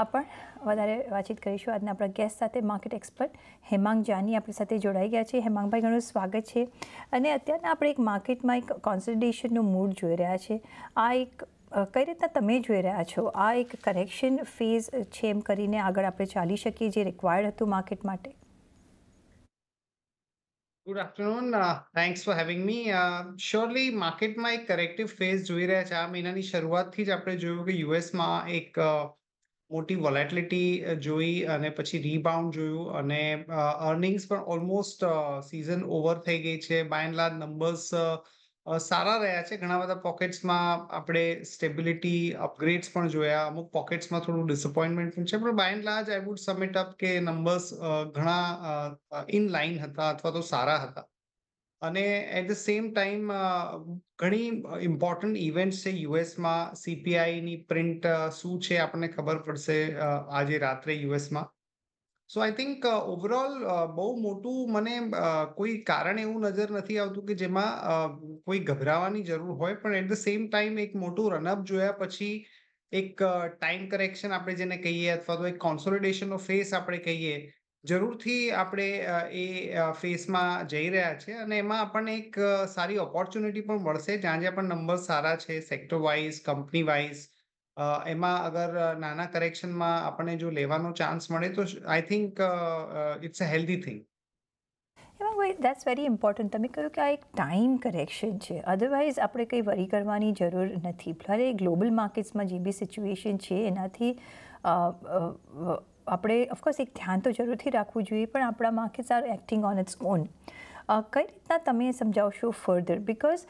આ પણ વધારે વાતચીત કરીશું આજના આપણા ગેસ્ટ સાથે માર્કેટ એક્સપર્ટ હેમાંગ જાની આપણી સાથે જોડાઈ ગયા છે હેમાંગભાઈ ઘણું સ્વાગત છે અને અત્યારના આપણે એક માર્કેટમાં એક કોન્સન્ટ્રેશનનું મૂડ જોઈ રહ્યા છે આ એક કઈ રીતના તમે જોઈ રહ્યા છો આ એક કરેક્શન ફેઝ છે એમ કરીને આગળ આપણે ચાલી શકીએ જે રિક્વાયર્ડ હતું માર્કેટ માટે good afternoon thanks for having me surely માર્કેટમાં એક કરેક્ટિવ ફેઝ જોઈ રહ્યા છે આ મહિનાની શરૂઆતથી જ આપણે જોયું કે યુએસમાં એક મોટી વોલેટિલિટી જોઈ અને પછી રીબાઉન્ડ જોયું અને અર્નિંગ્સ પણ ઓલમોસ્ટ સિઝન ઓવર થઈ ગઈ છે બાય એન્ડ નંબર્સ સારા રહ્યા છે ઘણા બધા પોકેટ્સમાં આપણે સ્ટેબિલિટી અપગ્રેડ્સ પણ જોયા અમુક પોકેટ્સમાં થોડું ડિસપોઇન્ટમેન્ટ પણ છે પણ by and large I would sum it up કે નંબર્સ ઘણા ઇન લાઇન હતા અથવા તો સારા હતા અને એટ ધ સેમ ટાઈમ ઘણી ઇમ્પોર્ટન્ટ ઇવેન્ટ છે યુએસમાં સીપીઆઈની પ્રિન્ટ શું છે આપણને ખબર પડશે આજે રાત્રે યુએસમાં સો આઈ થિંક ઓવરઓલ બહુ મોટું મને કોઈ કારણ એવું નજર નથી આવતું કે જેમાં કોઈ ગભરાવાની જરૂર હોય પણ એટ ધ સેમ ટાઈમ એક મોટું રનઅપ જોયા પછી એક ટાઈમ કરેક્શન આપણે જેને કહીએ અથવા તો એક કોન્સોલિડેશનનો ફેસ આપણે કહીએ જરૂરથી આપણે એ ફેસમાં જઈ રહ્યા છે અને એમાં આપણને એક સારી ઓપોર્ચ્યુનિટી પણ મળશે જ્યાં જ્યાં પણ નંબર સારા છે સેક્ટર વાઇઝ કંપની વાઇઝ એમાં અગર નાના કરેક્શનમાં આપણને જો લેવાનો ચાન્સ મળે તો I think it's a healthy thing that's very important તમે કહ્યું કે આ એક ટાઈમ કરેક્શન છે અધરવાઇઝ આપણે કંઈ વરી કરવાની જરૂર નથી ભલે ગ્લોબલ માર્કેટ્સમાં જે બી સિચ્યુએશન છે એનાથી આપણે ઓફકોર્સ એક ધ્યાન તો જરૂરથી રાખવું જોઈએ પણ આપણા કે are acting on its own કઈ રીતના તમે સમજાવશો ફર્ધર બિકોઝ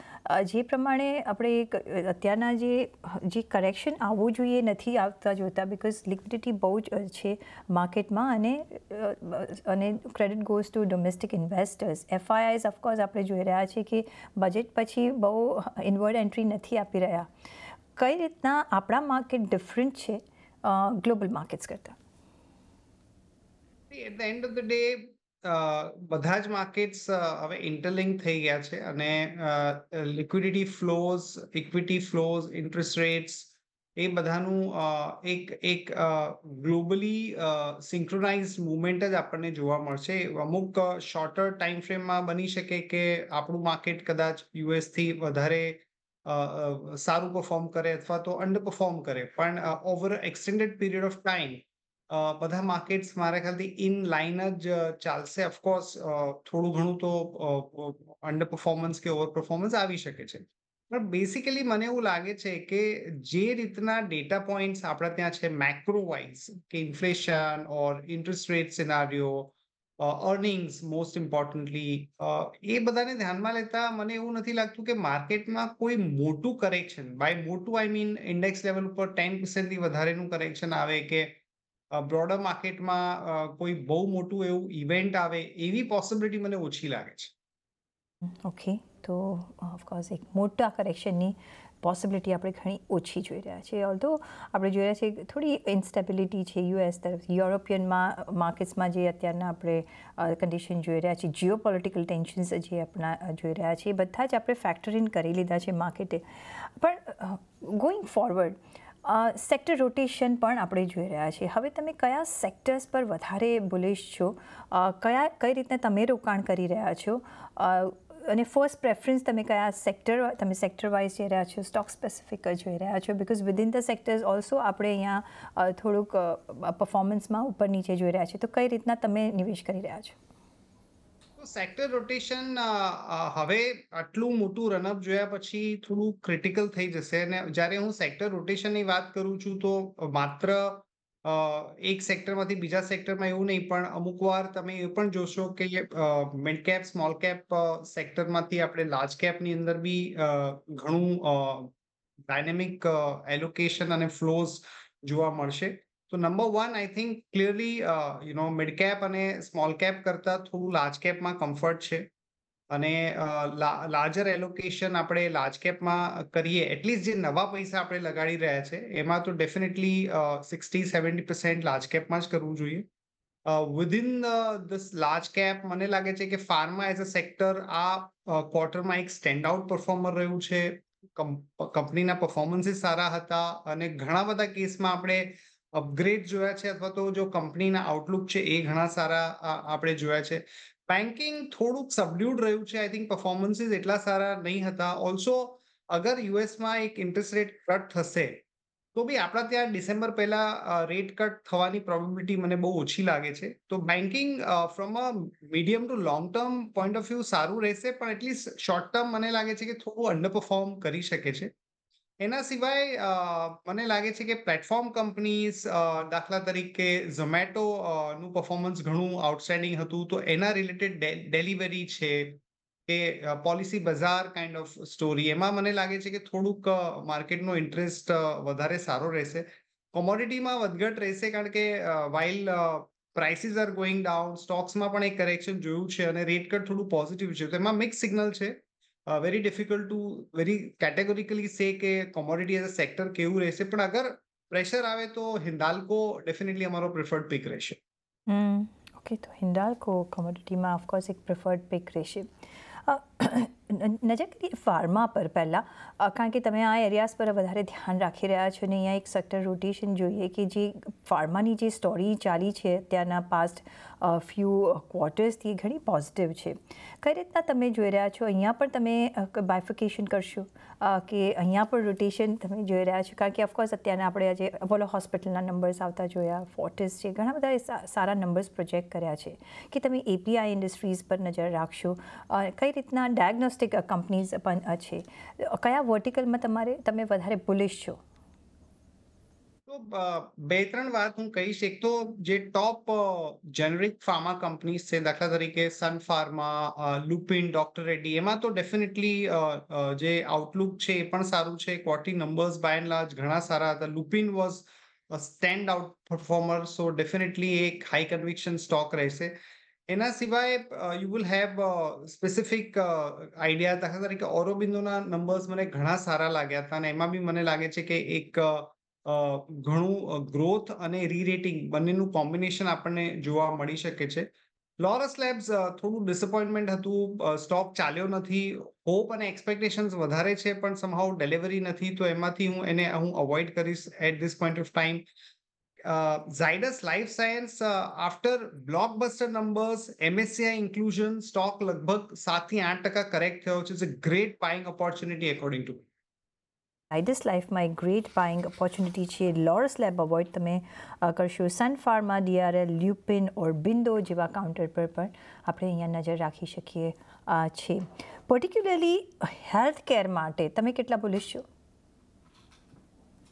જે પ્રમાણે આપણે એક અત્યારના જે જે કરેક્શન આવવું જોઈએ નથી આવતા જોતા બિકોઝ લિક્વિડિટી બહુ જ છે માર્કેટમાં અને અને credit goes to domestic investors FIIs of course આપણે જોઈ રહ્યા છીએ કે બજેટ પછી બહુ ઇન્વર્ડ એન્ટ્રી નથી આપી રહ્યા કઈ રીતના આપણા માર્કેટ ડિફરન્ટ છે ગ્લોબલ માર્કેટ્સ કરતાં at the end of the day બધા જ માર્કેટ્સ uh, હવે ઇન્ટરલિંક થઈ ગયા છે અને liquidity flows equity flows interest rates એ બધાનું uh, એક એક ગ્લોબલી સિંક્રોનાઇઝ મુવમેન્ટ જ આપણને જોવા મળશે અમુક શોર્ટર ટાઈમ ફ્રેમમાં બની શકે કે આપણું માર્કેટ કદાચ યુએસથી વધારે uh, સારું પરફોર્મ કરે અથવા તો અંડર પરફોર્મ કરે પણ over extended period of time બધા માર્કેટ્સ મારા ખ્યાલથી ઇન લાઈન જ ચાલશે ઓફકોર્સ થોડું ઘણું તો અંડર પરફોર્મન્સ કે ઓવર પરફોર્મન્સ આવી શકે છે પણ બેસિકલી મને એવું લાગે છે કે જે રીતના ડેટા પોઇન્ટ્સ આપણા ત્યાં છે મેક્રો વાઇઝ કે inflation or interest rate scenario earnings most importantly એ બધાને ધ્યાનમાં લેતા મને એવું નથી લાગતું કે માર્કેટમાં કોઈ મોટું કરેક્શન બાય મોટું આઈ મીન ઇન્ડેક્સ લેવલ ઉપર ટેન પર્સન્ટથી વધારેનું કરેક્શન આવે કે બ્રોડર માર્કેટમાં કોઈ બહુ મોટું એવું ઇવેન્ટ આવે એવી પોસિબિલિટી મને ઓછી લાગે છે ઓકે તો ઓફકોર્સ એક મોટા કરેક્શનની પોસિબિલિટી આપણે ઘણી ઓછી જોઈ રહ્યા છીએ ઓલ તો આપણે જોઈ રહ્યા છીએ થોડી ઇન્સ્ટેબિલિટી છે યુએસ તરફ યુરોપિયનમાં માર્કેટ્સમાં જે અત્યારના આપણે કન્ડિશન જોઈ રહ્યા છીએ જીઓ પોલિટિકલ ટેન્શન્સ જે આપણા જોઈ રહ્યા છીએ બધા જ આપણે ફેક્ટર કરી લીધા છે માર્કેટે પણ ગોઈંગ ફોરવર્ડ સેક્ટર રોટેશન પણ આપણે જોઈ રહ્યા છીએ હવે તમે કયા સેક્ટર્સ પર વધારે બુલિશ છો કયા કઈ રીતના તમે રોકાણ કરી રહ્યા છો અને ફર્સ્ટ પ્રેફરન્સ તમે કયા સેક્ટર તમે સેક્ટર વાઇઝ જોઈ રહ્યા છો સ્ટોક સ્પેસિફિક જોઈ રહ્યા છો because within the sectors also આપણે અહીંયા થોડુંક પરફોર્મન્સમાં ઉપર નીચે જોઈ રહ્યા છીએ તો કઈ રીતના તમે નિવેશ કરી રહ્યા છો સેક્ટર રોટેશન હવે આટલું મોટું રનઅપ જોયા પછી થોડું ક્રિટિકલ થઈ જશે અને જ્યારે હું સેક્ટર રોટેશનની વાત કરું છું તો માત્ર એક સેક્ટરમાંથી બીજા સેક્ટરમાં એવું નહીં પણ અમુક વાર તમે એ પણ જોશો કે મિડ કેપ સ્મોલ કેપ સેક્ટરમાંથી આપણે લાર્જ કેપની અંદર બી ઘણું ડાયનેમિક એલોકેશન અને ફ્લોઝ જોવા મળશે તો number one I think clearly you know mid cap અને સ્મોલ કેપ કરતાં થોડું લાર્જ કેપમાં કમ્ફર્ટ છે અને લાર્જર એલોકેશન આપણે લાર્જ કેપમાં કરીએ એટલીસ્ટ જે નવા પૈસા આપણે લગાડી રહ્યા છે એમાં તો definitely sixty seventy percent large કેપમાં જ કરવું જોઈએ વિધિન ધીસ લાર્જ કેપ મને લાગે છે કે ફાર્મા એઝ અ સેક્ટર આ ક્વાર્ટરમાં એક સ્ટેન્ડ આઉટ પરફોર્મર રહ્યું છે કંપનીના પરફોર્મન્સીસ સારા હતા અને ઘણા બધા કેસમાં આપણે અપગ્રેડ જોયા છે અથવા તો જો કંપનીના આઉટલુક છે એ ઘણા સારા આપણે જોયા છે બેન્કિંગ થોડુંક સબડ્યુડ રહ્યું છે આઈ થિંક પરફોર્મન્સીસ એટલા સારા નહીં હતા ઓલ્સો અગર યુએસમાં એક ઇન્ટરેસ્ટ રેટ કટ થશે તો બી આપણા ત્યાં ડિસેમ્બર પહેલા રેટ કટ થવાની પ્રોબેબિલિટી મને બહુ ઓછી લાગે છે તો banking from a medium to long term point of view સારું રહેશે પણ એટલીસ્ટ શોર્ટ ટર્મ મને લાગે છે કે થોડું અંડર પરફોર્મ કરી શકે છે એના સિવાય મને લાગે છે કે પ્લેટફોર્મ કંપનીઝ દાખલા તરીકે ઝોમેટો નું પરફોર્મન્સ ઘણું આઉટસ્ટેન્ડિંગ હતું તો એના રિલેટેડ ડેલિવરી છે કે પોલિસી બજાર કાઇન્ડ ઓફ સ્ટોરી એમાં મને લાગે છે કે થોડુંક માર્કેટનો ઇન્ટરેસ્ટ વધારે સારો રહેશે કોમોડિટીમાં વધઘટ રહેશે કારણ કે while prices are going down સ્ટોક્સમાં પણ એક કરેક્શન જોયું છે અને રેટ કટ થોડું પોઝિટિવ છે તો એમાં મિક્સ સિગ્નલ છે very difficult to very categorically से के कमोडिटी एज अ सेक्टर केव रहे से पण अगर प्रेशर आवे तो हिंडाल को डेफिनेटली हमारो प्रेफर्ड पिक रहे से ओके हम्म, तो हिंडाल को कमोडिटी में ऑफ कोर्स एक प्रेफर्ड पिक रहे से uh, નજર કરીએ ફાર્મા પર પહેલાં કારણ કે તમે આ એરિયાઝ પર વધારે ધ્યાન રાખી રહ્યા છો ને અહીંયા એક સેક્ટર રોટેશન જોઈએ કે જે ફાર્માની જે સ્ટોરી ચાલી છે અત્યારના પાસ્ટ ફ્યુ ક્વાર્ટર્સથી ઘણી પોઝિટિવ છે કઈ રીતના તમે જોઈ રહ્યા છો અહીંયા પણ તમે બાયફિકેશન કરશો કે અહીંયા પણ રોટેશન તમે જોઈ રહ્યા છો કારણ કે ઓફકોર્સ અત્યારના આપણે આજે અપોલો હોસ્પિટલના નંબર્સ આવતા જોયા ફોર્ટિસ છે ઘણા બધા સારા નંબર્સ પ્રોજેક્ટ કર્યા છે કે તમે એપીઆઈ ઇન્ડસ્ટ્રીઝ પર નજર રાખશો કઈ રીતના પણ ડાયગ્નોસ્ટિક કંપનીઝ પણ છે કયા વર્ટિકલમાં તમારે તમે વધારે બુલિશ છો તો બે ત્રણ વાત હું કહીશ એક તો જે ટોપ જનરિક ફાર્મા કંપનીઝ છે દાખલા તરીકે સન ફાર્મા લુપિન ડોક્ટર રેડ્ડી એમાં તો ડેફિનેટલી જે આઉટલુક છે એ પણ સારું છે quarterly numbers by and large ઘણા સારા હતા Lupin was stand out performer so definitely એક હાઈ કન્વિક્શન સ્ટોક રહેશે એના સિવાય you will have specific idea દાખલા તરીકે ઓરોબિંદોના નંબર્સ મને ઘણા સારા લાગ્યા હતા અને એમાં બી મને લાગે છે કે એક ઘણું ગ્રોથ અને રીરેટિંગ બંનેનું કોમ્બિનેશન આપણને જોવા મળી શકે છે લોરસ લેબ્સ થોડું ડિસઅપોઇન્ટમેન્ટ હતું સ્ટોક ચાલ્યો નથી હોપ અને એક્સપેક્ટેશન્સ વધારે છે પણ સમહાઉ ડિલિવરી નથી તો એમાંથી હું એને હું અવોઇડ કરીશ at this point of time uh, Zydus Life Science uh, after blockbuster numbers, MSCI inclusion stock lagbhag 7-8 taka correct hai, which is a great buying opportunity according to me. Zydus Life માં great buying opportunity છે Laurus Lab avoid તમે કરશો Sun Pharma DRL Lupin Aurobindo જેવા counter પર પણ આપણે અહીંયા નજર રાખી શકીએ છે પર્ટિક્યુલરલી હેલ્થ કેર માટે તમે કેટલા બોલીશ છો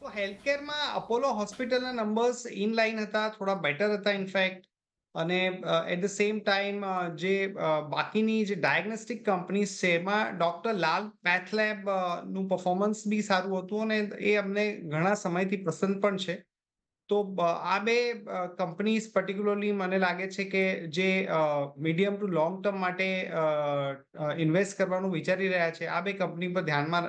તો હેલ્થકેરમાં અપોલો હોસ્પિટલના નંબર્સ ઇન લાઇન હતા થોડા બેટર હતા ઇનફેક્ટ અને એટ ધ સેમ ટાઈમ જે બાકીની જે ડાયગ્નોસ્ટિક કંપનીઝ છે એમાં ડૉક્ટર લાલ પેથલેબનું નું પરફોર્મન્સ બી સારું હતું અને એ અમને ઘણા સમયથી પસંદ પણ છે તો આ બે કંપનીઝ પર્ટિક્યુલરલી મને લાગે છે કે જે મીડિયમ ટુ લોંગ ટર્મ માટે ઇન્વેસ્ટ કરવાનું વિચારી રહ્યા છે આ બે કંપની પર ધ્યાનમાં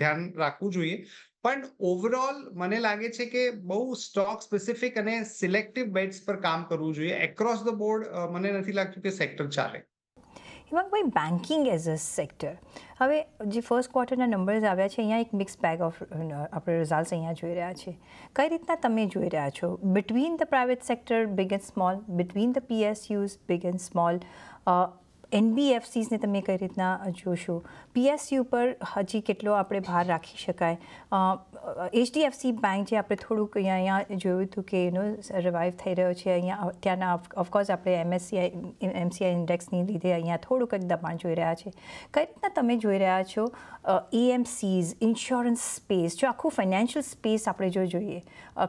ધ્યાન રાખવું જોઈએ પણ ઓવરઓલ મને લાગે છે કે બહુ સ્ટોક સ્પેસિફિક અને સિલેક્ટિવ બેટ્સ પર કામ કરવું જોઈએ એક્રોસ ધ બોર્ડ મને નથી લાગતું કે સેક્ટર ચાલે હિમાંકભાઈ બેન્કિંગ એઝ અ સેક્ટર હવે જે ફર્સ્ટ ક્વાર્ટરના નંબર્સ આવ્યા છે અહીંયા એક મિક્સ બેગ ઓફ આપણે રિઝલ્ટ અહીંયા જોઈ રહ્યા છે કઈ રીતના તમે જોઈ રહ્યા છો between the private sector big and small between the PSUs big and small એનબીએફસીસને તમે કઈ રીતના જોશો પીએસયુ પર હજી કેટલો આપણે ભાર રાખી શકાય એચડીએફસી બેંક જે આપણે થોડુંક અહીંયા અહીંયા જોયું હતું કે એનો રિવાઇવ થઈ રહ્યો છે અહીંયા ત્યાંના ઓફકોર્સ આપણે એમએસસીઆઈ એમસીઆઈ ઇન્ડેક્સની લીધે અહીંયા થોડુંક જ દબાણ જોઈ રહ્યા છે કઈ રીતના તમે જોઈ રહ્યા છો એએમસીઝ ઇન્સ્યોરન્સ સ્પેસ જો આખું ફાઇનાન્શિયલ સ્પેસ આપણે જો જોઈએ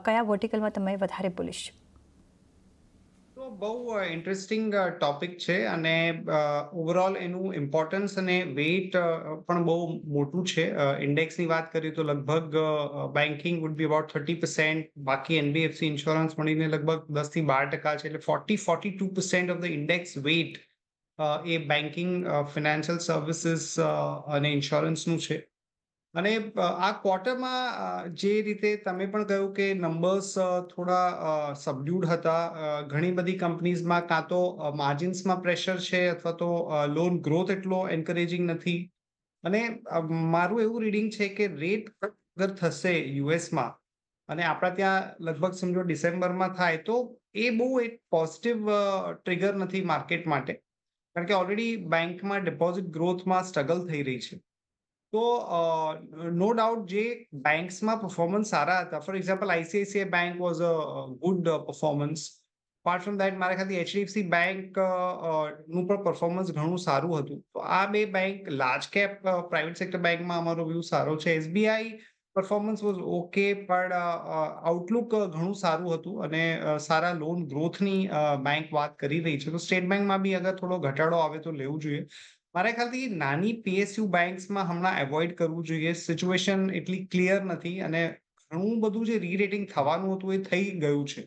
કયા વર્ટિકલમાં તમે વધારે બોલીશ તો બહુ ઇન્ટરેસ્ટિંગ ટોપિક છે અને ઓવરઓલ એનું ઇમ્પોર્ટન્સ અને વેઇટ પણ બહુ મોટું છે ઇન્ડેક્સની વાત કરીએ તો લગભગ banking would be about thirty percent બાકી એનબીએફસી ઇન્સ્યોરન્સ મળીને લગભગ દસથી બાર ટકા છે એટલે forty forty two percent of the index weight એ બેન્કિંગ ફિનાન્શિયલ સર્વિસીસ અને ઇન્સ્યોરન્સનું છે અને આ ક્વાર્ટરમાં જે રીતે તમે પણ કહ્યું કે નંબર્સ થોડા સબડ્યુડ હતા ઘણી બધી કંપનીઝમાં કાં તો માર્જિન્સમાં પ્રેશર છે અથવા તો લોન ગ્રોથ એટલો એન્કરેજિંગ નથી અને મારું એવું રીડિંગ છે કે રેટ અગર થશે યુએસમાં અને આપણા ત્યાં લગભગ સમજો ડિસેમ્બરમાં થાય તો એ બહુ એક પોઝિટિવ ટ્રિગર નથી માર્કેટ માટે કારણ કે ઓલરેડી બેંકમાં ડિપોઝિટ ગ્રોથમાં સ્ટ્રગલ થઈ રહી છે તો નો ડાઉટ જે બેન્કમાં પરફોર્મન્સ સારા હતા for example ICICI bank was a good performance part from that મારા ખાતે એચડીએફસી બેંક નું પણ પરફોર્મન્સ ઘણું સારું હતું તો આ બે bank large cap private sector બેંકમાં અમારો વ્યૂ સારો છે એસબીઆઈ પરફોર્મન્સ વોઝ ઓકે પણ આઉટલુક ઘણું સારું હતું અને સારા લોન ગ્રોથની બેંક વાત કરી રહી છે તો સ્ટેટ બેંકમાં બી અગર થોડો ઘટાડો આવે તો લેવું જોઈએ મારા ખ્યાલથી નાની પીએસયુ બેંક્સમાં હમણાં એવોઇડ કરવું જોઈએ સિચ્યુએશન એટલી ક્લિયર નથી અને ઘણું બધું જે રીરેટિંગ થવાનું હતું એ થઈ ગયું છે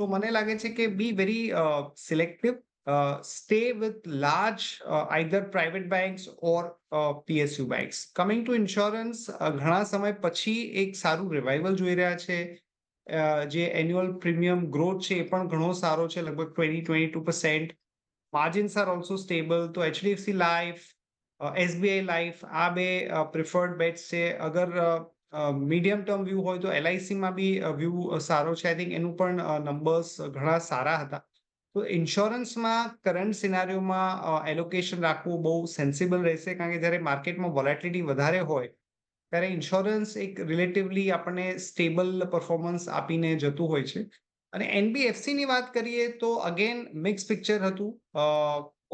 તો મને લાગે છે કે be very selective stay with large either private banks or PSU banks coming to insurance ઘણા સમય પછી એક સારું રિવાઇવલ જોઈ રહ્યા છે જે એન્યુઅલ પ્રીમિયમ ગ્રોથ છે એ પણ ઘણો સારો છે લગભગ twenty twenty two percent Margins are also stable. તો HDFC Life, uh, SBI Life આ બે પ્રિફર્ડ બેટ્સ છે અગર મીડિયમ ટર્મ વ્યૂ હોય તો એલઆઈસીમાં બી વ્યૂ સારો છે આઈ થિંક એનું પણ નંબર્સ ઘણા સારા હતા તો ઇન્સ્યોરન્સમાં કરંટ સિનારીઓમાં એલોકેશન રાખવું બહુ સેન્સિબલ રહેશે કારણ કે જ્યારે માર્કેટમાં વોલેટિલિટી વધારે હોય ત્યારે ઇન્સ્યોરન્સ એક રિલેટિવલી આપણને સ્ટેબલ પરફોર્મન્સ આપીને જતું હોય છે અને એનબીએફસીની વાત કરીએ તો અગેન મિક્સ પિક્ચર હતું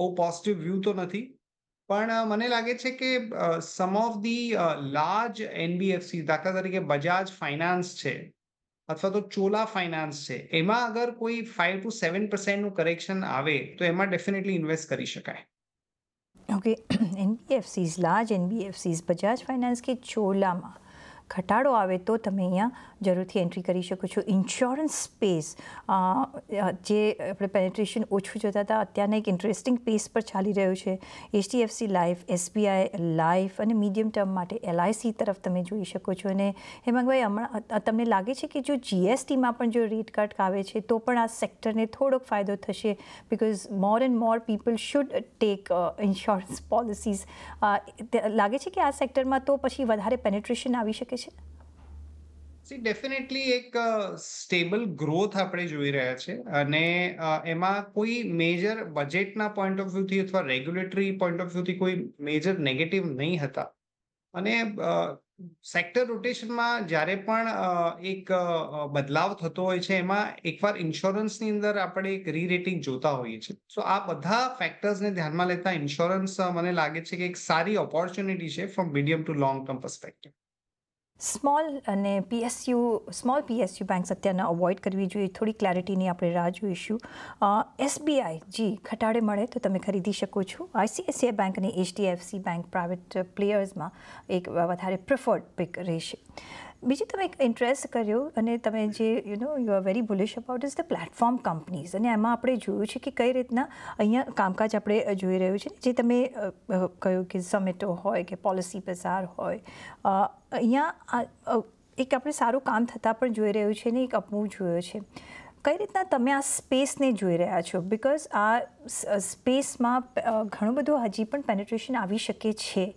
ઓ પોઝિટિવ વ્યૂ તો નથી પણ મને લાગે છે કે some of the large NBFC દાખલા તરીકે બજાજ ફાઇનાન્સ છે અથવા તો ચોલા ફાઇનાન્સ છે એમાં અગર કોઈ ફાઇવ ટુ સેવન પર્સેન્ટનું કરેક્શન આવે તો એમાં ડેફિનેટલી ઇન્વેસ્ટ કરી શકાય okay NBFCs large NBFCs Bajaj finance કે ચોલામાં ઘટાડો આવે તો તમે અહીંયા જરૂરથી એન્ટ્રી કરી શકો છો ઇન્સ્યોરન્સ સ્પેસ જે આપણે પેનેટ્રેશન ઓછું જોતા હતા અત્યારના એક ઇન્ટરેસ્ટિંગ પેસ પર ચાલી રહ્યું છે એચડીએફસી લાઈફ એસબીઆઈ લાઈફ અને મીડિયમ ટર્મ માટે એલઆઈસી તરફ તમે જોઈ શકો છો અને હેમાંગભાઈ હમણાં તમને લાગે છે કે જો જીએસટીમાં પણ જો રેટ કટ આવે છે તો પણ આ સેક્ટરને થોડોક ફાયદો થશે because more and more people should take insurance policies લાગે છે કે આ સેક્ટરમાં તો પછી વધારે પેનેટ્રેશન આવી શકે છે સી ડેફિનેટલી એક સ્ટેબલ ગ્રોથ આપણે જોઈ રહ્યા છે અને એમાં કોઈ મેજર બજેટના પોઈન્ટ ઓફ વ્યૂથી અથવા રેગ્યુલેટરી પોઈન્ટ ઓફ વ્યૂથી કોઈ મેજર નેગેટિવ નહીં હતા અને સેક્ટર રોટેશનમાં જ્યારે પણ એક બદલાવ થતો હોય છે એમાં એકવાર ઇન્સ્યોરન્સની અંદર આપણે એક રીરેટિંગ જોતા હોઈએ છીએ સો આ બધા ફેક્ટર્સને ધ્યાનમાં લેતા ઇન્સ્યોરન્સ મને લાગે છે કે એક સારી ઓપોર્ચ્યુનિટી છે from medium to long term perspective small અને પીએસયુ સ્મોલ પીએસયુ બેન્ક્સ અત્યારના અવોઇડ કરવી જોઈએ થોડી ક્લેરિટીની આપણે રાહ જોઈશું એસબીઆઈ જી ઘટાડે મળે તો તમે ખરીદી શકો છો આઈસીઆઈસીઆઈ બેંક અને એચડીએફસી બેંક પ્રાઇવેટ પ્લેયર્સમાં એક વધારે પ્રિફર્ડ પિક રહેશે બીજું તમે એક ઇન્ટરેસ્ટ કર્યો અને તમે જે you know you are very bullish about is the platform companies અને એમાં આપણે જોયું છે કે કઈ રીતના અહીંયા કામકાજ આપણે જોઈ રહ્યું છે જે તમે કહ્યું કે ઝોમેટો હોય કે પોલિસી બજાર હોય અહીંયા એક આપણે સારું કામ થતાં પણ જોઈ રહ્યું છે ને એક અપમૂવ જોયો છે કઈ રીતના તમે આ સ્પેસને જોઈ રહ્યા છો બિકોઝ આ સ્પેસમાં ઘણું બધું હજી પણ પેનેટ્રેશન આવી શકે છે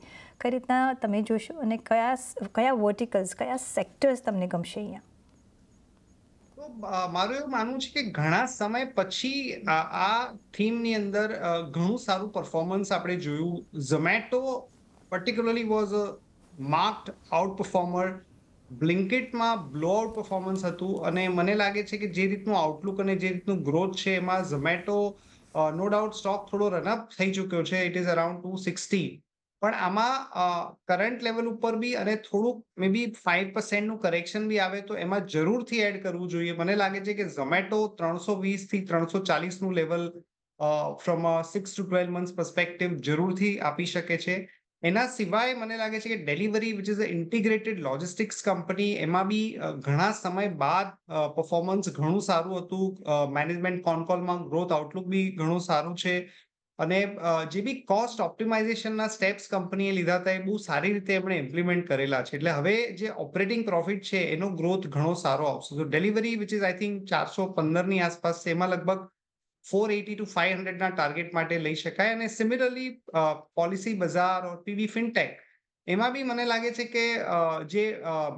કઈ રીતના તમે જોશો અને કયા કયા વર્ટિકલ્સ કયા સેક્ટર્સ તમને ગમશે અહીંયા મારું એવું માનવું છે કે ઘણા સમય પછી આ થીમની અંદર ઘણું સારું પરફોર્મન્સ આપણે જોયું Zomato particularly was a marked out performer બ્લિન્કેટમાં બ્લો આઉટ પરફોર્મન્સ હતું અને મને લાગે છે કે જે રીતનું આઉટલુક અને જે રીતનું ગ્રોથ છે એમાં ઝોમેટો નો ડાઉટ સ્ટોક થોડો રનઅપ થઈ ચૂક્યો છે it is around two sixty પણ આમાં કરંટ લેવલ ઉપર બી અને થોડુંક મે બી ફાઈવ પર્સેન્ટનું કરેક્શન બી આવે તો એમાં જરૂરથી એડ કરવું જોઈએ મને લાગે છે કે ઝોમેટો ત્રણસો વીસ થી ત્રણસો ચાલીસનું level from a six to twelve month perspective જરૂરથી આપી શકે છે એના સિવાય મને લાગે છે કે Delhivery which is a integrated logistics company એમાં બી ઘણા સમય બાદ પરફોર્મન્સ ઘણું સારું હતું મેનેજમેન્ટ કોનકોલમાં ગ્રોથ આઉટલુક બી ઘણું સારું છે અને જે બી કોસ્ટ ઓપ્ટિમાઇઝેશનના સ્ટેપ્સ કંપનીએ લીધા હતા એ બહુ સારી રીતે એમણે ઇમ્પ્લિમેન્ટ કરેલા છે એટલે હવે જે ઓપરેટિંગ પ્રોફિટ છે એનો ગ્રોથ ઘણો સારો આવશે તો Delhivery which is I think ચારસો પંદરની આસપાસ છે એમાં લગભગ ફોર એટી ટુ ફાઈવ હંડ્રેડના ટાર્ગેટ માટે લઈ શકાય અને સિમિલરલી પોલિસી બજાર ઓર પીવી ફિનટેક એમાં બી મને લાગે છે કે જે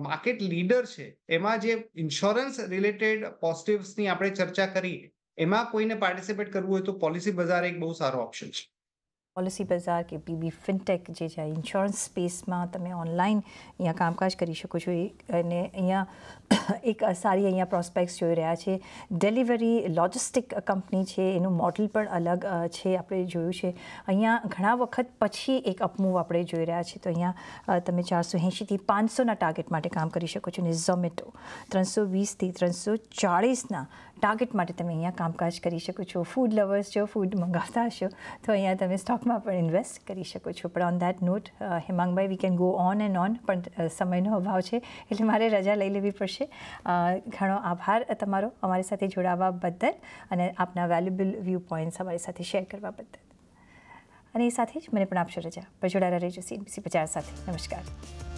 માર્કેટ લીડર છે એમાં જે ઇન્સ્યોરન્સ રિલેટેડ પોઝિટિવ્સની આપણે ચર્ચા કરીએ એમાં કોઈને પાર્ટિસિપેટ કરવું હોય તો પોલિસી બજાર એક બહુ સારો ઓપ્શન છે પોલિસી બજાર કે પીબી ફિનટેક જે છે ઇન્સ્યોરન્સ સ્પેસમાં તમે ઓનલાઈન અહીંયા કામકાજ કરી શકો છો અને અહીંયા એક સારી અહીંયા પ્રોસ્પેક્ટ્સ જોઈ રહ્યા છે ડિલિવરી લોજિસ્ટિક કંપની છે એનું મોડલ પણ અલગ છે આપણે જોયું છે અહીંયા ઘણા વખત પછી એક અપમૂવ આપણે જોઈ રહ્યા છીએ તો અહીંયા તમે ચારસો એંશીથી પાંચસોના ટાર્ગેટ માટે કામ કરી શકો છો અને ઝોમેટો ત્રણસો વીસથી ત્રણસો ચાળીસના ટાર્ગેટ માટે તમે અહીંયા કામકાજ કરી શકો છો ફૂડ લવર્સ છો ફૂડ મંગાવતા હશો તો અહીંયા તમે સ્ટોક સ્ટોકમાં પણ ઇન્વેસ્ટ કરી શકો છો પણ ઓન ધેટ નોટ હેમાંગભાઈ we can go on and on પણ સમયનો અભાવ છે એટલે મારે રજા લઈ લેવી પડશે ઘણો આભાર તમારો અમારી સાથે જોડાવા બદલ અને આપના વેલ્યુબલ વ્યૂ પોઈન્ટ્સ અમારી સાથે શેર કરવા બદલ અને એ સાથે જ મને પણ આપશો રજા પર જોડાયેલા રહેજો સીએનબીસી બજાર સાથે નમસ્કાર